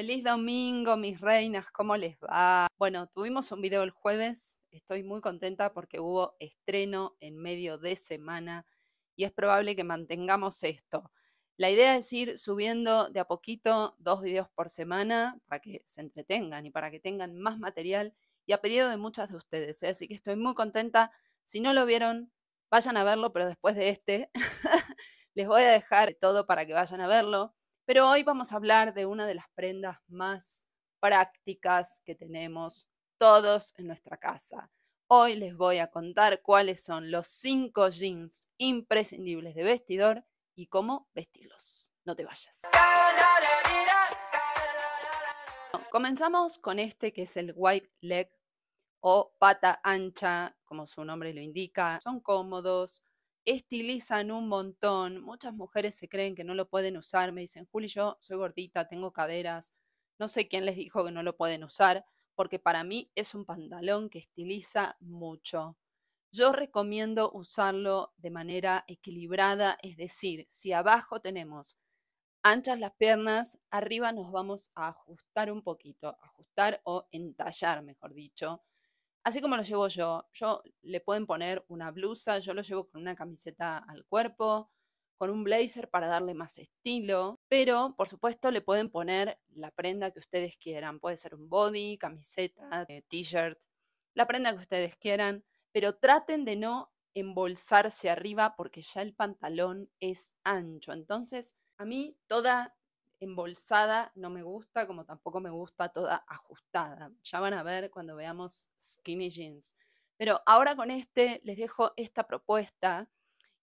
Feliz domingo, mis reinas, ¿cómo les va? Bueno, tuvimos un video el jueves, estoy muy contenta porque hubo estreno en medio de semana y es probable que mantengamos esto. La idea es ir subiendo de a poquito dos videos por semana para que se entretengan y para que tengan más material y a pedido de muchas de ustedes. ¿eh? Así que estoy muy contenta. Si no lo vieron, vayan a verlo, pero después de este les voy a dejar todo para que vayan a verlo. Pero hoy vamos a hablar de una de las prendas más prácticas que tenemos todos en nuestra casa. Hoy les voy a contar cuáles son los cinco jeans imprescindibles de vestidor y cómo vestirlos. No te vayas. Comenzamos con este que es el white leg o pata ancha, como su nombre lo indica. Son cómodos, estilizan un montón. Muchas mujeres se creen que no lo pueden usar. Me dicen, Juli, yo soy gordita, tengo caderas. No sé quién les dijo que no lo pueden usar, porque para mí es un pantalón que estiliza mucho. Yo recomiendo usarlo de manera equilibrada, es decir, si abajo tenemos anchas las piernas, arriba nos vamos a ajustar un poquito, ajustar o entallar, mejor dicho, Así como lo llevo yo, yo le pueden poner una blusa, yo lo llevo con una camiseta al cuerpo, con un blazer para darle más estilo, pero por supuesto le pueden poner la prenda que ustedes quieran, puede ser un body, camiseta, eh, t-shirt, la prenda que ustedes quieran, pero traten de no embolsarse arriba porque ya el pantalón es ancho. Entonces, a mí toda embolsada no me gusta, como tampoco me gusta toda ajustada. Ya van a ver cuando veamos skinny jeans. Pero ahora con este les dejo esta propuesta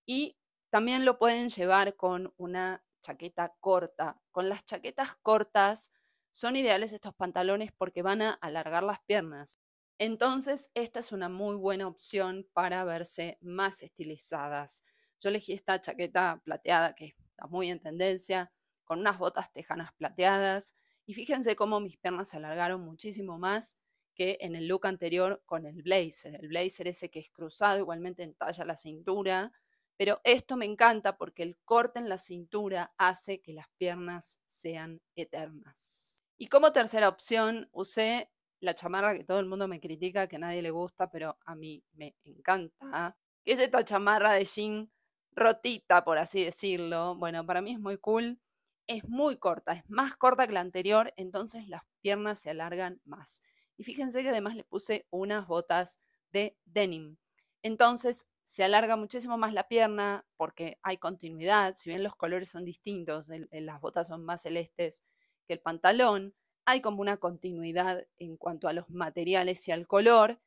y también lo pueden llevar con una chaqueta corta. Con las chaquetas cortas son ideales estos pantalones porque van a alargar las piernas. Entonces, esta es una muy buena opción para verse más estilizadas. Yo elegí esta chaqueta plateada que está muy en tendencia, con unas botas tejanas plateadas. Y fíjense cómo mis piernas se alargaron muchísimo más que en el look anterior con el blazer. El blazer ese que es cruzado igualmente entalla la cintura. Pero esto me encanta porque el corte en la cintura hace que las piernas sean eternas. Y como tercera opción usé la chamarra que todo el mundo me critica, que a nadie le gusta, pero a mí me encanta. que Es esta chamarra de jean rotita, por así decirlo. Bueno, para mí es muy cool es muy corta, es más corta que la anterior, entonces las piernas se alargan más. Y fíjense que además le puse unas botas de denim. Entonces se alarga muchísimo más la pierna porque hay continuidad, si bien los colores son distintos, las botas son más celestes que el pantalón, hay como una continuidad en cuanto a los materiales y al color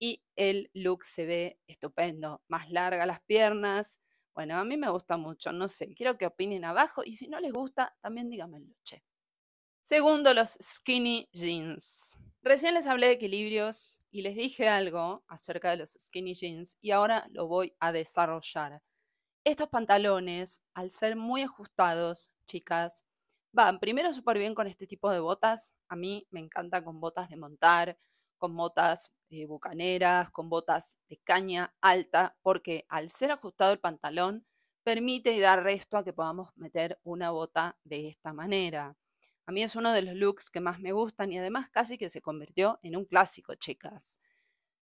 y el look se ve estupendo, más larga las piernas, bueno, a mí me gusta mucho, no sé, quiero que opinen abajo y si no les gusta, también díganmelo, che. Segundo, los skinny jeans. Recién les hablé de equilibrios y les dije algo acerca de los skinny jeans y ahora lo voy a desarrollar. Estos pantalones, al ser muy ajustados, chicas, van primero súper bien con este tipo de botas. A mí me encanta con botas de montar, con botas eh, bucaneras, con botas de caña alta, porque al ser ajustado el pantalón permite dar resto a que podamos meter una bota de esta manera. A mí es uno de los looks que más me gustan y además casi que se convirtió en un clásico, chicas.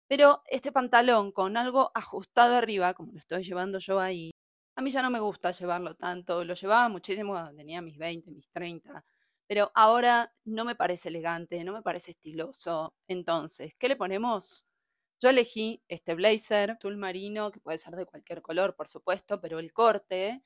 Pero este pantalón con algo ajustado arriba, como lo estoy llevando yo ahí, a mí ya no me gusta llevarlo tanto. Lo llevaba muchísimo cuando tenía mis 20, mis 30 pero ahora no me parece elegante, no me parece estiloso. Entonces, ¿qué le ponemos? Yo elegí este blazer azul marino, que puede ser de cualquier color, por supuesto, pero el corte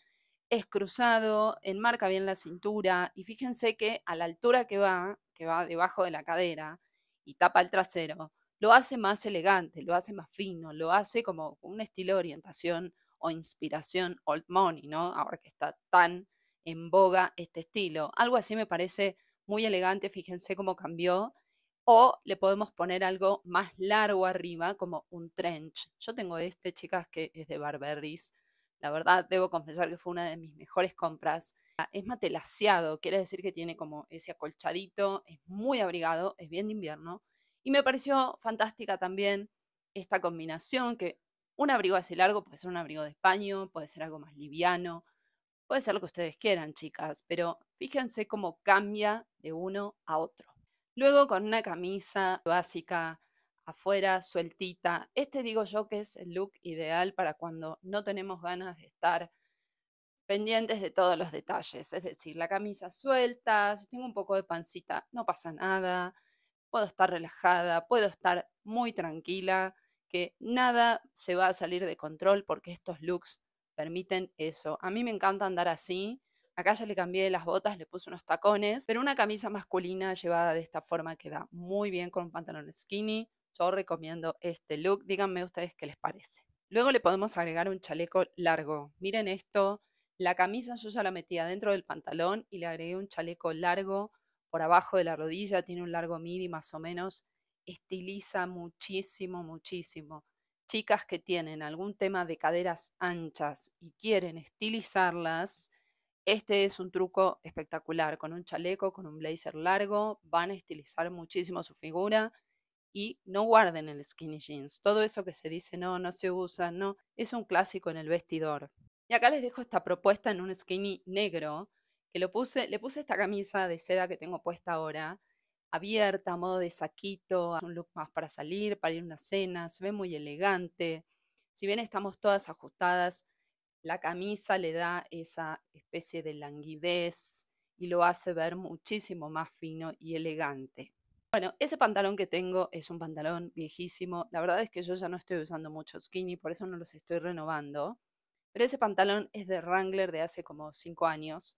es cruzado, enmarca bien la cintura y fíjense que a la altura que va, que va debajo de la cadera y tapa el trasero, lo hace más elegante, lo hace más fino, lo hace como un estilo de orientación o inspiración old money, ¿no? Ahora que está tan en boga este estilo. Algo así me parece muy elegante, fíjense cómo cambió. O le podemos poner algo más largo arriba, como un trench. Yo tengo este, chicas, que es de Barberries. La verdad, debo confesar que fue una de mis mejores compras. Ah, es matelaseado, quiere decir que tiene como ese acolchadito, es muy abrigado, es bien de invierno. Y me pareció fantástica también esta combinación, que un abrigo así largo puede ser un abrigo de españa puede ser algo más liviano, Puede ser lo que ustedes quieran, chicas, pero fíjense cómo cambia de uno a otro. Luego con una camisa básica afuera, sueltita. Este digo yo que es el look ideal para cuando no tenemos ganas de estar pendientes de todos los detalles. Es decir, la camisa suelta, si tengo un poco de pancita, no pasa nada. Puedo estar relajada, puedo estar muy tranquila, que nada se va a salir de control porque estos looks permiten eso. A mí me encanta andar así. Acá ya le cambié las botas, le puse unos tacones, pero una camisa masculina llevada de esta forma queda muy bien con un pantalón skinny. Yo recomiendo este look. Díganme ustedes qué les parece. Luego le podemos agregar un chaleco largo. Miren esto. La camisa yo ya la metí adentro del pantalón y le agregué un chaleco largo por abajo de la rodilla. Tiene un largo midi más o menos. Estiliza muchísimo, muchísimo chicas que tienen algún tema de caderas anchas y quieren estilizarlas, este es un truco espectacular. Con un chaleco, con un blazer largo, van a estilizar muchísimo su figura y no guarden el skinny jeans. Todo eso que se dice no, no se usa, no, es un clásico en el vestidor. Y acá les dejo esta propuesta en un skinny negro, que lo puse, le puse esta camisa de seda que tengo puesta ahora, abierta, a modo de saquito, un look más para salir, para ir a una cena, se ve muy elegante. Si bien estamos todas ajustadas, la camisa le da esa especie de languidez y lo hace ver muchísimo más fino y elegante. Bueno, ese pantalón que tengo es un pantalón viejísimo. La verdad es que yo ya no estoy usando mucho skinny, por eso no los estoy renovando. Pero ese pantalón es de Wrangler de hace como 5 años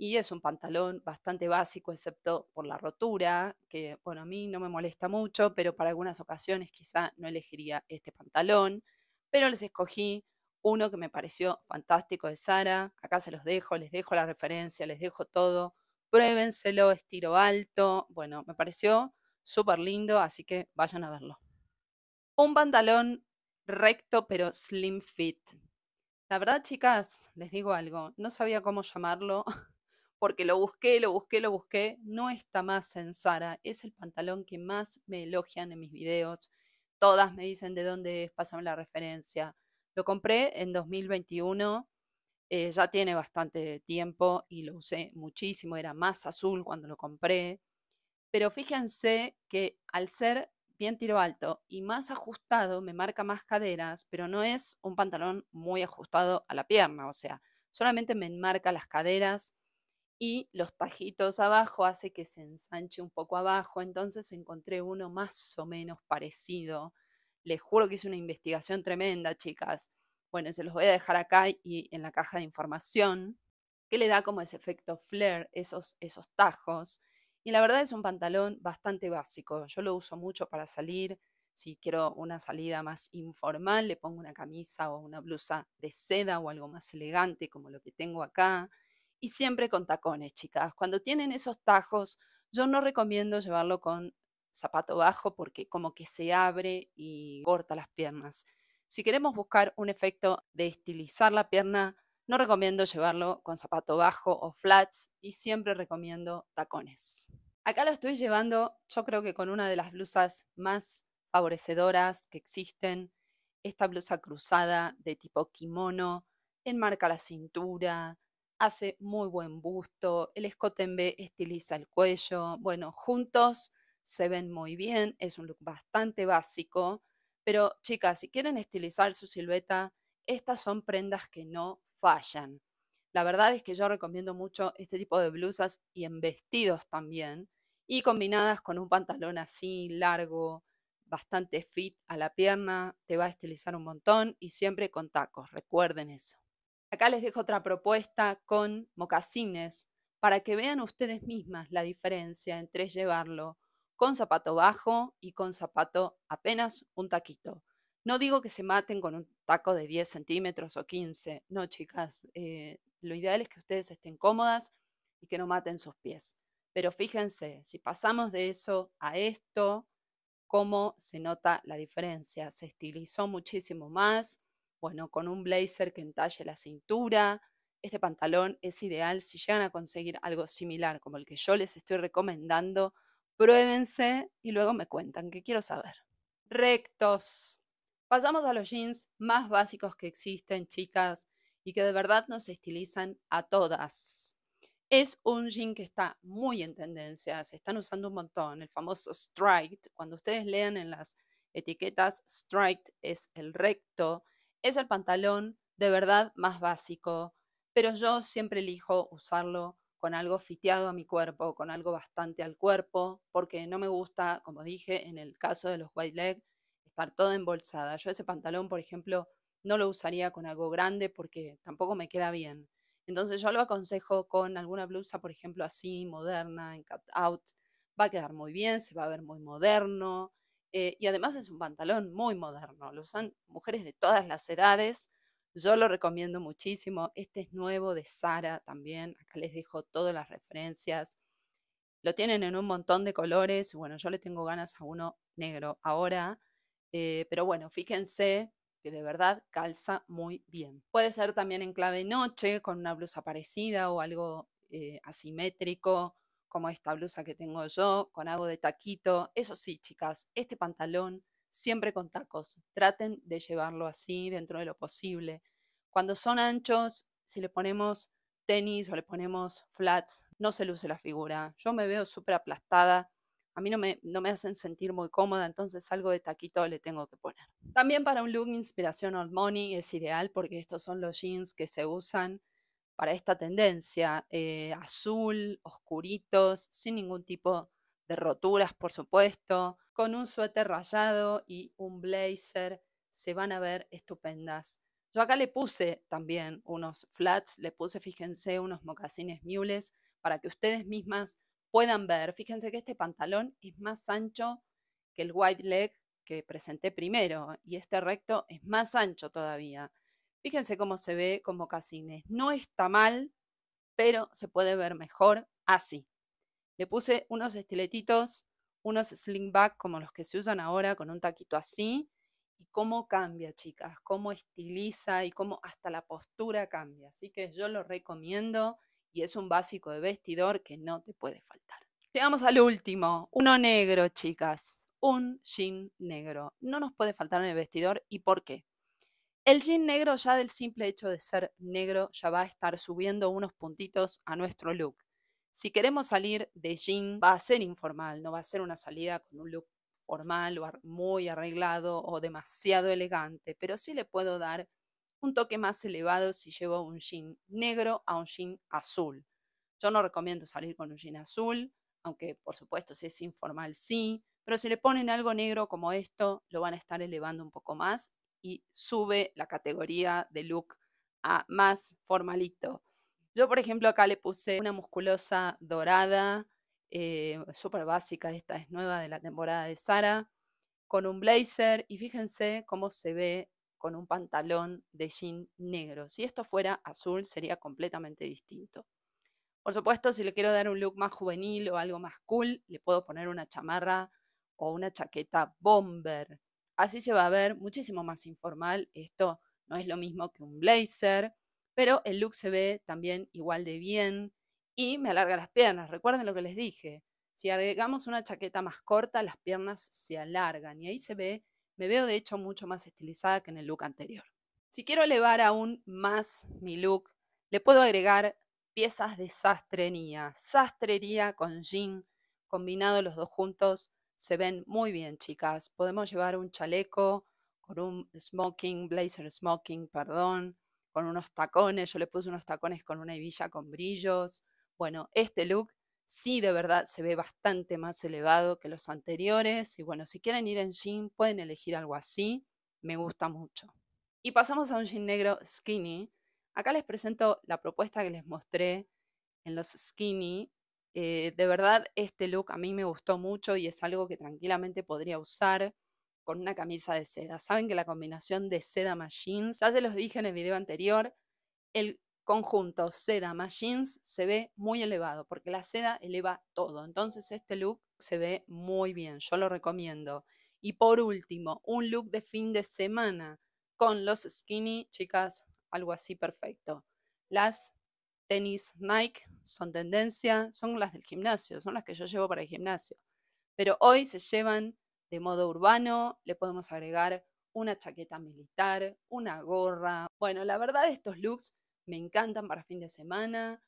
y es un pantalón bastante básico, excepto por la rotura, que bueno, a mí no me molesta mucho, pero para algunas ocasiones quizá no elegiría este pantalón, pero les escogí uno que me pareció fantástico de Sara, acá se los dejo, les dejo la referencia, les dejo todo, pruébenselo, estiro alto, bueno, me pareció súper lindo, así que vayan a verlo. Un pantalón recto pero slim fit. La verdad, chicas, les digo algo, no sabía cómo llamarlo, porque lo busqué, lo busqué, lo busqué, no está más en Sara. Es el pantalón que más me elogian en mis videos. Todas me dicen de dónde es, pásame la referencia. Lo compré en 2021, eh, ya tiene bastante tiempo y lo usé muchísimo, era más azul cuando lo compré. Pero fíjense que al ser bien tiro alto y más ajustado, me marca más caderas, pero no es un pantalón muy ajustado a la pierna, o sea, solamente me enmarca las caderas y los tajitos abajo hace que se ensanche un poco abajo, entonces encontré uno más o menos parecido. Les juro que hice una investigación tremenda, chicas. Bueno, se los voy a dejar acá y en la caja de información, que le da como ese efecto flare, esos, esos tajos. Y la verdad es un pantalón bastante básico. Yo lo uso mucho para salir. Si quiero una salida más informal, le pongo una camisa o una blusa de seda o algo más elegante como lo que tengo acá y siempre con tacones, chicas. Cuando tienen esos tajos, yo no recomiendo llevarlo con zapato bajo porque como que se abre y corta las piernas. Si queremos buscar un efecto de estilizar la pierna, no recomiendo llevarlo con zapato bajo o flats y siempre recomiendo tacones. Acá lo estoy llevando, yo creo que con una de las blusas más favorecedoras que existen. Esta blusa cruzada de tipo kimono enmarca la cintura, hace muy buen busto, el escote en B estiliza el cuello, bueno, juntos se ven muy bien, es un look bastante básico, pero chicas, si quieren estilizar su silueta, estas son prendas que no fallan. La verdad es que yo recomiendo mucho este tipo de blusas y en vestidos también, y combinadas con un pantalón así largo, bastante fit a la pierna, te va a estilizar un montón y siempre con tacos, recuerden eso. Acá les dejo otra propuesta con mocasines para que vean ustedes mismas la diferencia entre llevarlo con zapato bajo y con zapato apenas un taquito. No digo que se maten con un taco de 10 centímetros o 15, no chicas, eh, lo ideal es que ustedes estén cómodas y que no maten sus pies. Pero fíjense, si pasamos de eso a esto, cómo se nota la diferencia, se estilizó muchísimo más, bueno, con un blazer que entalle la cintura. Este pantalón es ideal si llegan a conseguir algo similar como el que yo les estoy recomendando. Pruébense y luego me cuentan, que quiero saber. Rectos. Pasamos a los jeans más básicos que existen, chicas, y que de verdad nos estilizan a todas. Es un jean que está muy en tendencia, se están usando un montón, el famoso striped. Cuando ustedes lean en las etiquetas, striped es el recto, es el pantalón de verdad más básico, pero yo siempre elijo usarlo con algo fiteado a mi cuerpo, con algo bastante al cuerpo, porque no me gusta, como dije en el caso de los white leg, estar toda embolsada. Yo ese pantalón, por ejemplo, no lo usaría con algo grande porque tampoco me queda bien. Entonces yo lo aconsejo con alguna blusa, por ejemplo, así, moderna, en cut out. Va a quedar muy bien, se va a ver muy moderno, eh, y además es un pantalón muy moderno, lo usan mujeres de todas las edades. Yo lo recomiendo muchísimo. Este es nuevo de Sara también. Acá les dejo todas las referencias. Lo tienen en un montón de colores. Bueno, yo le tengo ganas a uno negro ahora. Eh, pero bueno, fíjense que de verdad calza muy bien. Puede ser también en clave noche, con una blusa parecida o algo eh, asimétrico como esta blusa que tengo yo, con algo de taquito. Eso sí, chicas, este pantalón siempre con tacos. Traten de llevarlo así dentro de lo posible. Cuando son anchos, si le ponemos tenis o le ponemos flats, no se luce la figura. Yo me veo súper aplastada. A mí no me, hacen sentir muy cómoda, entonces algo de taquito le tengo que poner. También para un look inspiración Old Money es ideal porque estos son los jeans que se usan para esta tendencia, eh, azul, oscuritos, sin ningún tipo de roturas, por supuesto, con un suéter rayado y un blazer, se van a ver estupendas. Yo acá le puse también unos flats, le puse, fíjense, unos mocasines mules para que ustedes mismas puedan ver. Fíjense que este pantalón es más ancho que el white leg que presenté primero y este recto es más ancho todavía. Fíjense cómo se ve como Casines. No está mal, pero se puede ver mejor así. Le puse unos estiletitos, unos slingback como los que se usan ahora con un taquito así. Y cómo cambia, chicas, cómo estiliza y cómo hasta la postura cambia. Así que yo lo recomiendo y es un básico de vestidor que no te puede faltar. Llegamos al último, uno negro, chicas, un jean negro. No nos puede faltar en el vestidor. ¿Y por qué? El jean negro ya del simple hecho de ser negro ya va a estar subiendo unos puntitos a nuestro look. Si queremos salir de jean va a ser informal, no va a ser una salida con un look formal o muy arreglado o demasiado elegante, pero sí le puedo dar un toque más elevado si llevo un jean negro a un jean azul. Yo no recomiendo salir con un jean azul, aunque por supuesto si es informal sí, pero si le ponen algo negro como esto, lo van a estar elevando un poco más y sube la categoría de look a más formalito. Yo, por ejemplo, acá le puse una musculosa dorada, eh, súper básica, esta es nueva de la temporada de Sara, con un blazer y fíjense cómo se ve con un pantalón de jean negro. Si esto fuera azul sería completamente distinto. Por supuesto, si le quiero dar un look más juvenil o algo más cool, le puedo poner una chamarra o una chaqueta bomber. Así se va a ver muchísimo más informal. Esto no es lo mismo que un blazer, pero el look se ve también igual de bien y me alarga las piernas. Recuerden lo que les dije. Si agregamos una chaqueta más corta, las piernas se alargan y ahí se ve, me veo de hecho mucho más estilizada que en el look anterior. Si quiero elevar aún más mi look, le puedo agregar piezas de sastrería, sastrería con jean, combinado los dos juntos, se ven muy bien, chicas. Podemos llevar un chaleco con un smoking, blazer smoking, perdón, con unos tacones. Yo le puse unos tacones con una hebilla con brillos. Bueno, este look sí de verdad se ve bastante más elevado que los anteriores. Y bueno, si quieren ir en jean, pueden elegir algo así. Me gusta mucho. Y pasamos a un jean negro skinny. Acá les presento la propuesta que les mostré en los skinny eh, de verdad, este look a mí me gustó mucho y es algo que tranquilamente podría usar con una camisa de seda. Saben que la combinación de seda más jeans, ya se los dije en el video anterior, el conjunto seda más jeans se ve muy elevado porque la seda eleva todo. Entonces este look se ve muy bien, yo lo recomiendo. Y por último, un look de fin de semana con los skinny, chicas, algo así perfecto. Las tenis Nike son tendencia, son las del gimnasio, son las que yo llevo para el gimnasio. Pero hoy se llevan de modo urbano, le podemos agregar una chaqueta militar, una gorra. Bueno, la verdad estos looks me encantan para fin de semana,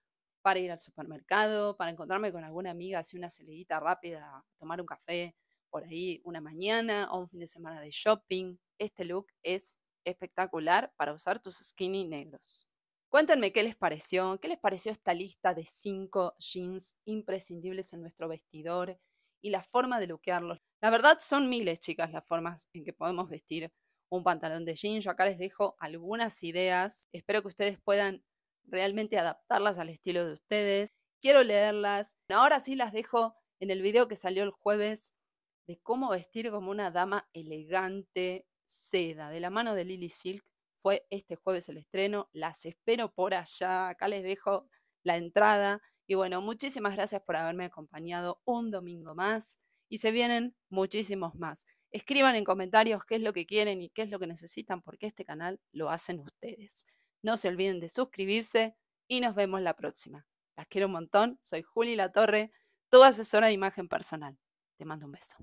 para ir al supermercado, para encontrarme con alguna amiga, hacer una celedita rápida, tomar un café por ahí una mañana o un fin de semana de shopping. Este look es espectacular para usar tus skinny negros. Cuéntenme qué les pareció, qué les pareció esta lista de cinco jeans imprescindibles en nuestro vestidor y la forma de luquearlos. La verdad son miles, chicas, las formas en que podemos vestir un pantalón de jeans. Yo acá les dejo algunas ideas. Espero que ustedes puedan realmente adaptarlas al estilo de ustedes. Quiero leerlas. Ahora sí las dejo en el video que salió el jueves de cómo vestir como una dama elegante seda, de la mano de Lily Silk fue este jueves el estreno, las espero por allá, acá les dejo la entrada. Y bueno, muchísimas gracias por haberme acompañado un domingo más y se vienen muchísimos más. Escriban en comentarios qué es lo que quieren y qué es lo que necesitan porque este canal lo hacen ustedes. No se olviden de suscribirse y nos vemos la próxima. Las quiero un montón. Soy Juli La Torre, tu asesora de imagen personal. Te mando un beso.